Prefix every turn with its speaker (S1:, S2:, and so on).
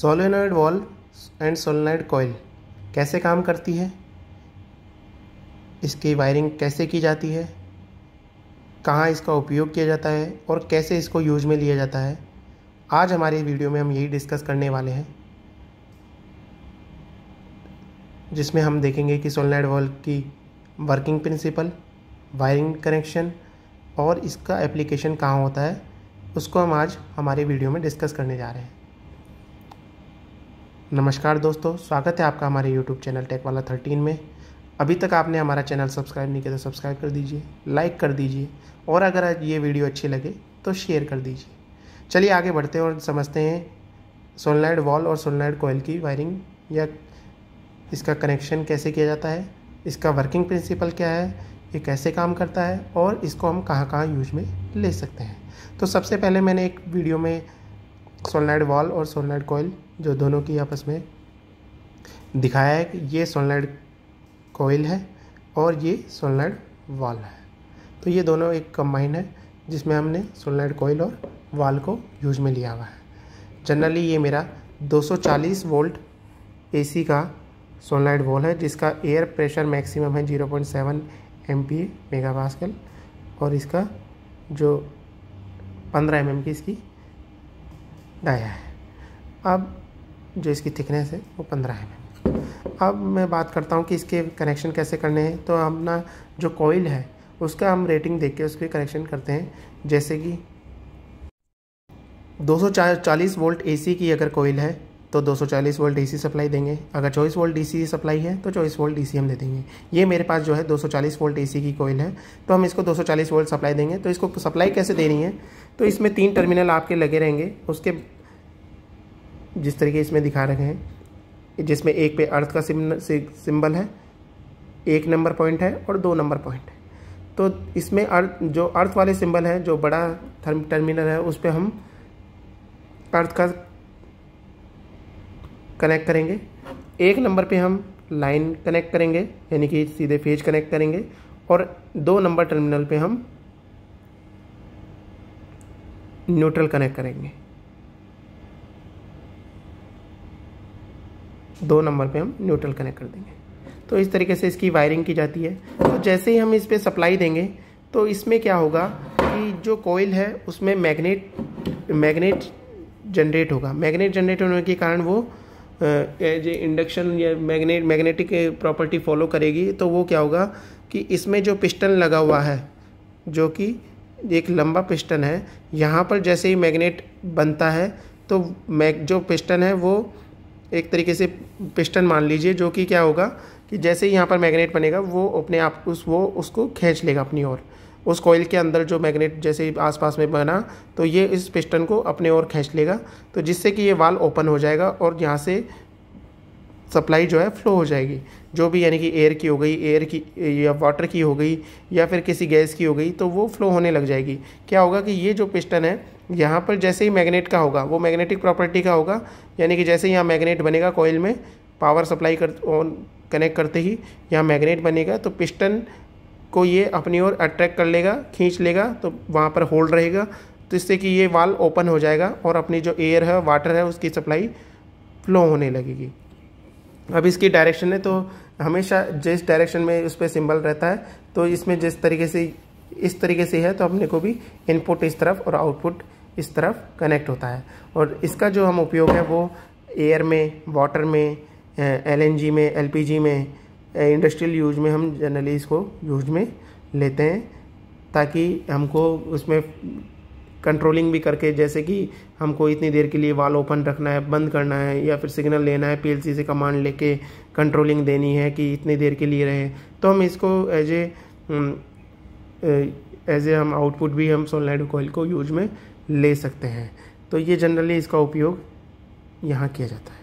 S1: solenoid valve and solenoid coil कैसे काम करती है इसकी वायरिंग कैसे की जाती है कहाँ इसका उपयोग किया जाता है और कैसे इसको यूज में लिया जाता है आज हमारे वीडियो में हम यही डिस्कस करने वाले हैं जिसमें हम देखेंगे कि सोलनाइड वॉल की वर्किंग प्रिंसिपल वायरिंग कनेक्शन और इसका एप्लीकेशन कहाँ होता है उसको हम आज हमारे वीडियो में डिस्कस करने जा रहे हैं नमस्कार दोस्तों स्वागत है आपका हमारे यूट्यूब चैनल टेक वाला थर्टीन में अभी तक आपने हमारा चैनल सब्सक्राइब नहीं किया तो सब्सक्राइब कर दीजिए लाइक कर दीजिए और अगर ये वीडियो अच्छी लगे तो शेयर कर दीजिए चलिए आगे बढ़ते हैं और समझते हैं सोलनाइड वॉल और सोलनाइड कोयल की वायरिंग या इसका कनेक्शन कैसे किया जाता है इसका वर्किंग प्रिंसिपल क्या है ये कैसे काम करता है और इसको हम कहाँ कहाँ यूज में ले सकते हैं तो सबसे पहले मैंने एक वीडियो में सोलनाइड वॉल और सोलनाइड कोयल जो दोनों की आपस में दिखाया है कि ये सोलनाइड कोयल है और ये सोलनाइड वॉल है तो ये दोनों एक कम्बाइन है जिसमें हमने सोलनाइड कोयल और वाल को यूज में लिया हुआ है जनरली ये मेरा 240 वोल्ट एसी का सोलनाइड वॉल है जिसका एयर प्रेशर मैक्सिमम है 0.7 पॉइंट मेगापास्कल और इसका जो 15 एम mm की इसकी डाया है अब जो इसकी थिकनेस है वो पंद्रह है अब मैं बात करता हूँ कि इसके कनेक्शन कैसे करने हैं तो अपना जो कोयल है उसका हम रेटिंग देख के उसके कनेक्शन करते हैं जैसे कि 240 वोल्ट एसी की अगर कोयल है तो 240 वोल्ट डीसी सप्लाई देंगे अगर चौबीस वोल्ट डीसी सप्लाई है तो चौबीस वोल्ट डीसी हम दे देंगे ये मेरे पास जो है 240 वोल्ट एसी की कोयल है तो हम इसको 240 वोल्ट सप्लाई देंगे तो इसको सप्लाई कैसे देनी है तो इसमें तीन टर्मिनल आपके लगे रहेंगे उसके जिस तरीके इसमें दिखा रहे हैं जिसमें एक पे अर्थ का सिम्बल है एक नंबर पॉइंट है और दो नंबर पॉइंट है तो इसमें अर्थ जो अर्थ वाले सिम्बल है जो बड़ा टर्मिनल है उस पर हम अर्थ का कनेक्ट करेंगे एक नंबर पे हम लाइन कनेक्ट करेंगे यानी कि सीधे फेज कनेक्ट करेंगे और दो नंबर टर्मिनल पे हम न्यूट्रल कनेक्ट करेंगे दो नंबर पे हम न्यूट्रल कनेक्ट कर देंगे तो इस तरीके से इसकी वायरिंग की जाती है तो जैसे ही हम इस पर सप्लाई देंगे तो इसमें क्या होगा कि जो कोयल है उसमें मैग्नेट मैग्नेट जनरेट होगा मैग्नेट जनरेट होने के कारण वो जो इंडक्शन या मैग्नेट मैग्नेटिक प्रॉपर्टी फॉलो करेगी तो वो क्या होगा कि इसमें जो पिस्टन लगा हुआ है जो कि एक लंबा पिस्टन है यहाँ पर जैसे ही मैग्नेट बनता है तो मैग जो पिस्टन है वो एक तरीके से पिस्टन मान लीजिए जो कि क्या होगा कि जैसे ही यहाँ पर मैग्नेट बनेगा वो अपने आप उस वो उसको खींच लेगा अपनी ओर उस कोयल के अंदर जो मैग्नेट जैसे आसपास में बना तो ये इस पिस्टन को अपने ओर खींच लेगा तो जिससे कि ये वाल ओपन हो जाएगा और यहाँ से सप्लाई जो है फ्लो हो जाएगी जो भी यानी कि एयर की हो गई एयर की या वाटर की हो गई या फिर किसी गैस की हो गई तो वो फ्लो होने लग जाएगी क्या होगा कि ये जो पिस्टन है यहाँ पर जैसे ही मैग्नेट का होगा वो मैग्नेटिक प्रॉपर्टी का होगा यानी कि जैसे यहाँ मैग्नेट बनेगा कोयल में पावर सप्लाई कर ऑन कनेक्ट करते ही यहाँ मैग्नेट बनेगा तो पिस्टन को ये अपनी ओर अट्रैक्ट कर लेगा खींच लेगा तो वहाँ पर होल्ड रहेगा तो इससे कि ये वाल ओपन हो जाएगा और अपनी जो एयर है वाटर है उसकी सप्लाई फ्लो होने लगेगी अब इसकी डायरेक्शन है तो हमेशा जिस डायरेक्शन में उस पर सिम्बल रहता है तो इसमें जिस तरीके से इस तरीके से है तो अपने को भी इनपुट इस तरफ और आउटपुट इस तरफ कनेक्ट होता है और इसका जो हम उपयोग है वो एयर में वाटर में एल में एल में इंडस्ट्रियल यूज में हम जनरली इसको यूज में लेते हैं ताकि हमको उसमें कंट्रोलिंग भी करके जैसे कि हमको इतनी देर के लिए वाल ओपन रखना है बंद करना है या फिर सिग्नल लेना है पीएलसी से कमांड लेके कंट्रोलिंग देनी है कि इतनी देर के लिए रहे तो हम इसको as hmm, A as a हम आउटपुट भी हम सोलनाइड कोयल को यूज में ले सकते हैं तो ये जनरली इसका उपयोग यहाँ किया जाता है